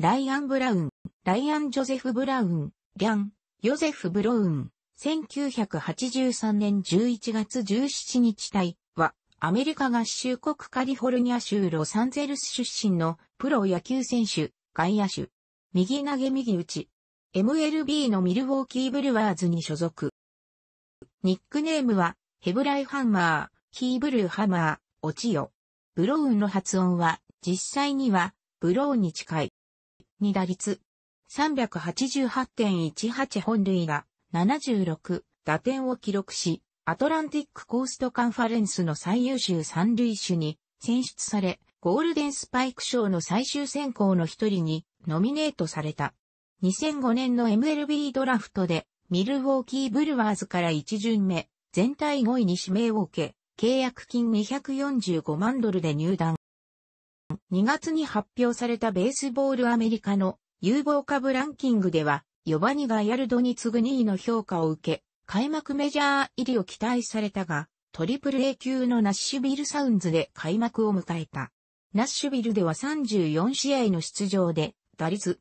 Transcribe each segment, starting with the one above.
ライアン・ブラウン、ライアン・ジョゼフ・ブラウン、リャン、ヨゼフ・ブロウン、1983年11月17日隊は、アメリカ合衆国カリフォルニア州ロサンゼルス出身のプロ野球選手、外野手。右投げ右打ち。MLB のミルウォーキーブルワーズに所属。ニックネームは、ヘブライハンマー、キーブルーハマー、オチヨ。ブロウンの発音は、実際には、ブローに近い。に打率、388.18本塁が76打点を記録し、アトランティックコーストカンファレンスの最優秀三塁手に選出され、ゴールデンスパイク賞の最終選考の一人にノミネートされた。2005年の MLB ドラフトで、ミルウォーキーブルワーズから1巡目、全体5位に指名を受け、契約金245万ドルで入団。2月に発表されたベースボールアメリカの有望株ランキングでは、4番にガヤルドに次ぐ2位の評価を受け、開幕メジャー入りを期待されたが、トリプル A 級のナッシュビルサウンズで開幕を迎えた。ナッシュビルでは34試合の出場で、打率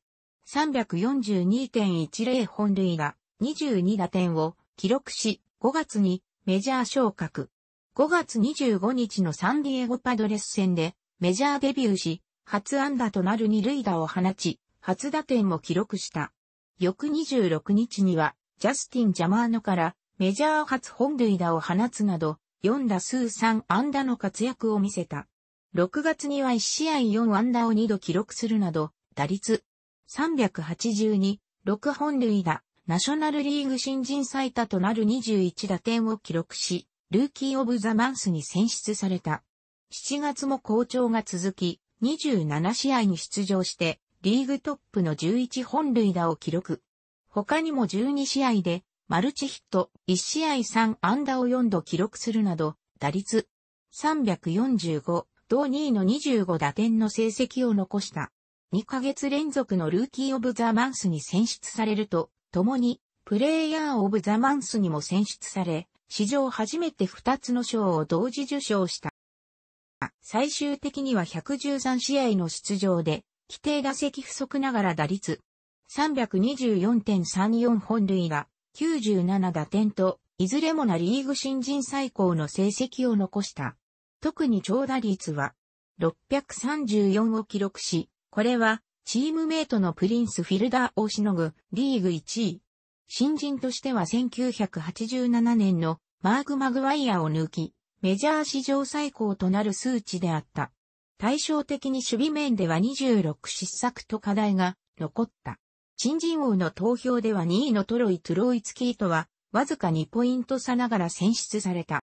342.10本塁打22打点を記録し、5月にメジャー昇格。5月25日のサンディエゴパドレス戦でメジャーデビューし、初安打となる二塁打を放ち、初打点も記録した。翌26日には、ジャスティン・ジャマーノからメジャー初本塁打を放つなど、4打数3安打の活躍を見せた。6月には1試合4安打を2度記録するなど、打率382、6本塁打、ナショナルリーグ新人最多となる21打点を記録し、ルーキー・オブ・ザ・マンスに選出された。7月も好調が続き、27試合に出場して、リーグトップの11本塁打を記録。他にも12試合で、マルチヒット、1試合3安打を4度記録するなど、打率345、同2位の25打点の成績を残した。2ヶ月連続のルーキーオブザマンスに選出されると、共に、プレイヤーオブザマンスにも選出され、史上初めて2つの賞を同時受賞した。最終的には113試合の出場で、規定打席不足ながら打率324.34本塁打、97打点と、いずれもなリーグ新人最高の成績を残した。特に長打率は634を記録し、これはチームメイトのプリンスフィルダーをしのぐリーグ1位。新人としては1987年のマーク・マグワイアを抜き、メジャー史上最高となる数値であった。対照的に守備面では26失策と課題が残った。新人王の投票では2位のトロイ・トロイツキーとは、わずか2ポイント差ながら選出された。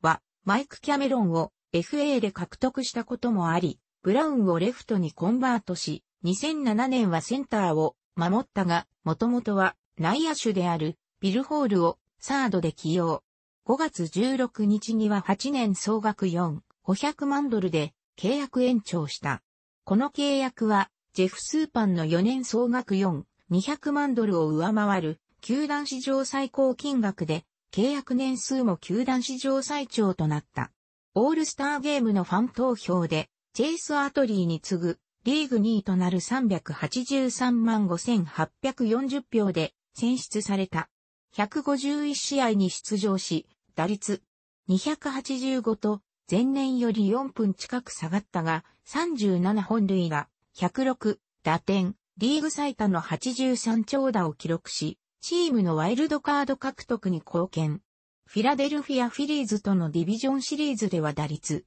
は、マイク・キャメロンを FA で獲得したこともあり、ブラウンをレフトにコンバートし、2007年はセンターを守ったが、もともとは内野手であるビルホールをサードで起用。5月16日には8年総額4、500万ドルで契約延長した。この契約は、ジェフ・スーパンの4年総額4、200万ドルを上回る、球団史上最高金額で、契約年数も球団史上最長となった。オールスターゲームのファン投票で、チェイス・アトリーに次ぐ、リーグ2位となる383万5840票で選出された。151試合に出場し、打率285と前年より4分近く下がったが、37本塁打、106、打点、リーグ最多の83長打を記録し、チームのワイルドカード獲得に貢献。フィラデルフィア・フィリーズとのディビジョンシリーズでは打率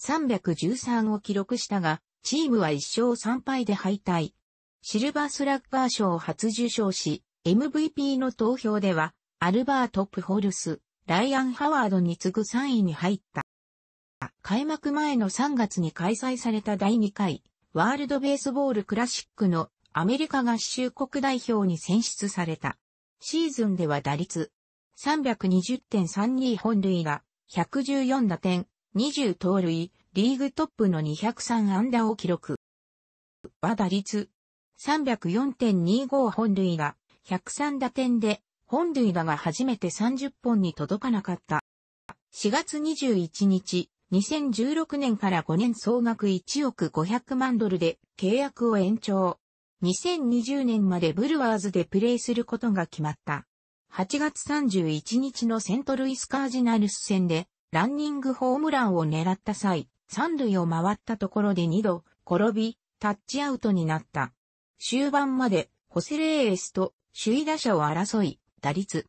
313を記録したが、チームは1勝3敗で敗退。シルバースラッガー賞を初受賞し、MVP の投票では、アルバート・プホルス、ライアン・ハワードに次ぐ3位に入った。開幕前の3月に開催された第2回ワールドベースボールクラシックのアメリカ合衆国代表に選出された。シーズンでは打率320.32本塁が、114打点、20盗塁、リーグトップの203安打を記録。は打率304.25本塁が、103打点で本塁打が初めて30本に届かなかった。4月21日、2016年から5年総額1億500万ドルで契約を延長。2020年までブルワーズでプレーすることが決まった。8月31日のセントルイスカージナルス戦でランニングホームランを狙った際、三塁を回ったところで2度転び、タッチアウトになった。終盤までホセレーエスと首位打者を争い、打率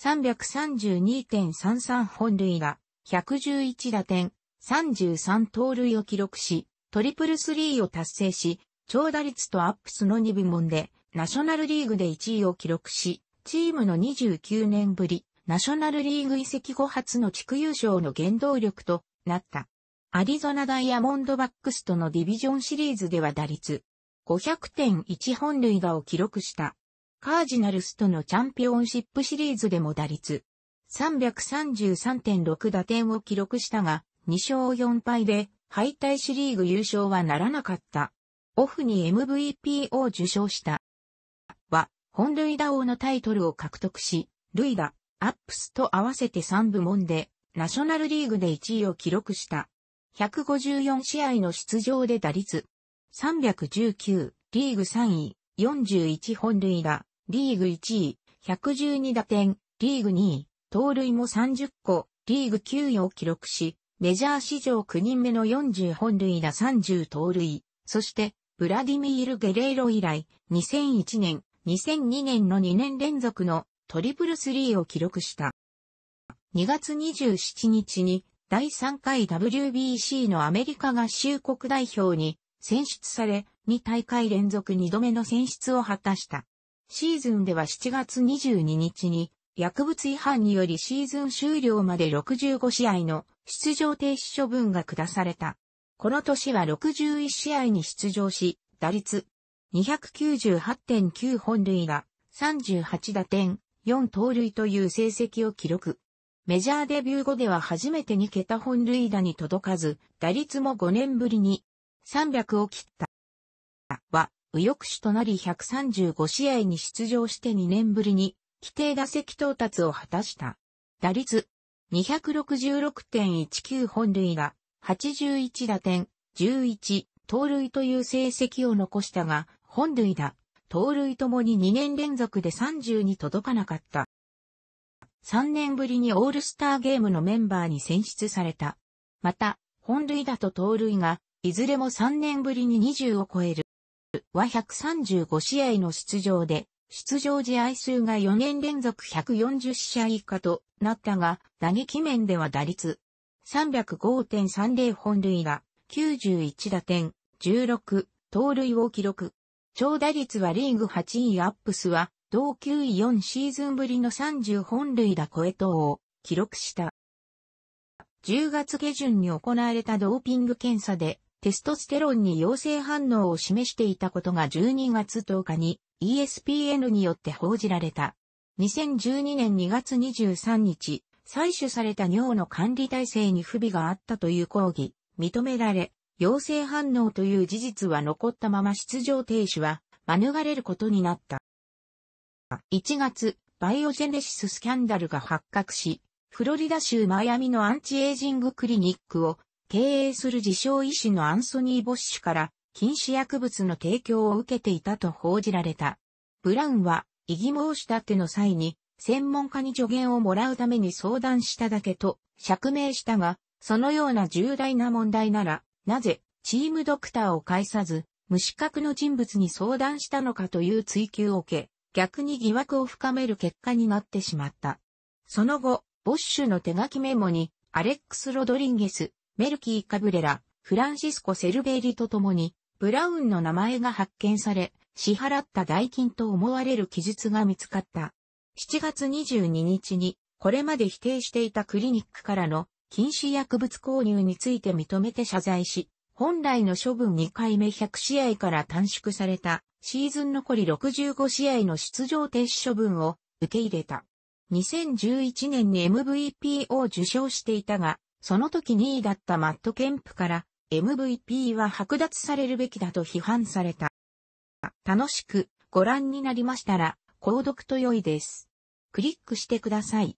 332.33本塁打、111打点、33盗塁を記録し、トリプルスリーを達成し、長打率とアップスの2部門で、ナショナルリーグで1位を記録し、チームの29年ぶり、ナショナルリーグ移籍後初の地区優勝の原動力となった。アリゾナダイヤモンドバックスとのディビジョンシリーズでは打率500.1本塁打を記録した。カージナルスとのチャンピオンシップシリーズでも打率333.6打点を記録したが、2勝4敗で敗退シリーグ優勝はならなかった。オフに MVP を受賞した。は、本塁打王のタイトルを獲得し、塁打、アップスと合わせて3部門で、ナショナルリーグで1位を記録した。154試合の出場で打率319、リーグ3位、41本塁打、リーグ1位、112打点、リーグ2位、盗塁も30個、リーグ9位を記録し、メジャー史上9人目の40本塁打30盗塁、そして、ブラディミール・ゲレーロ以来、2001年、2002年の2年連続のトリプルスリーを記録した。2月27日に第3回 WBC のアメリカ合衆国代表に選出され、2大会連続2度目の選出を果たした。シーズンでは7月22日に薬物違反によりシーズン終了まで65試合の出場停止処分が下された。この年は61試合に出場し、打率298.9本塁打、38打点、4盗塁という成績を記録。メジャーデビュー後では初めて2桁本塁打に届かず、打率も5年ぶりに300を切った。右翼手となり135試合に出場して2年ぶりに、規定打席到達を果たした。打率、266.19本塁打、81打点、11、盗塁という成績を残したが、本塁打、盗塁ともに2年連続で30に届かなかった。3年ぶりにオールスターゲームのメンバーに選出された。また、本塁打と盗塁が、いずれも3年ぶりに20を超える。は135試合の出場で、出場試合数が4年連続140試合以下となったが、打撃面では打率305.30本塁が91打点、16、盗塁を記録。超打率はリーグ8位アップスは、同9位4シーズンぶりの30本塁打超え等を記録した。10月下旬に行われたドーピング検査で、テストステロンに陽性反応を示していたことが12月10日に ESPN によって報じられた。2012年2月23日、採取された尿の管理体制に不備があったという抗議、認められ、陽性反応という事実は残ったまま出場停止は免れることになった。1月、バイオジェネシススキャンダルが発覚し、フロリダ州マイアミのアンチエイジングクリニックを経営する自称医師のアンソニー・ボッシュから禁止薬物の提供を受けていたと報じられた。ブラウンは異議申し立ての際に専門家に助言をもらうために相談しただけと釈明したが、そのような重大な問題なら、なぜチームドクターを介さず、無資格の人物に相談したのかという追及を受け、逆に疑惑を深める結果になってしまった。その後、ボッシュの手書きメモに、アレックス・ロドリンゲス、メルキー・カブレラ、フランシスコ・セルベーリと共に、ブラウンの名前が発見され、支払った代金と思われる記述が見つかった。7月22日に、これまで否定していたクリニックからの禁止薬物購入について認めて謝罪し、本来の処分2回目100試合から短縮されたシーズン残り65試合の出場停止処分を受け入れた。2011年に MVP を受賞していたが、その時2位だったマット・ケンプから MVP は剥奪されるべきだと批判された。楽しくご覧になりましたら、購読と良いです。クリックしてください。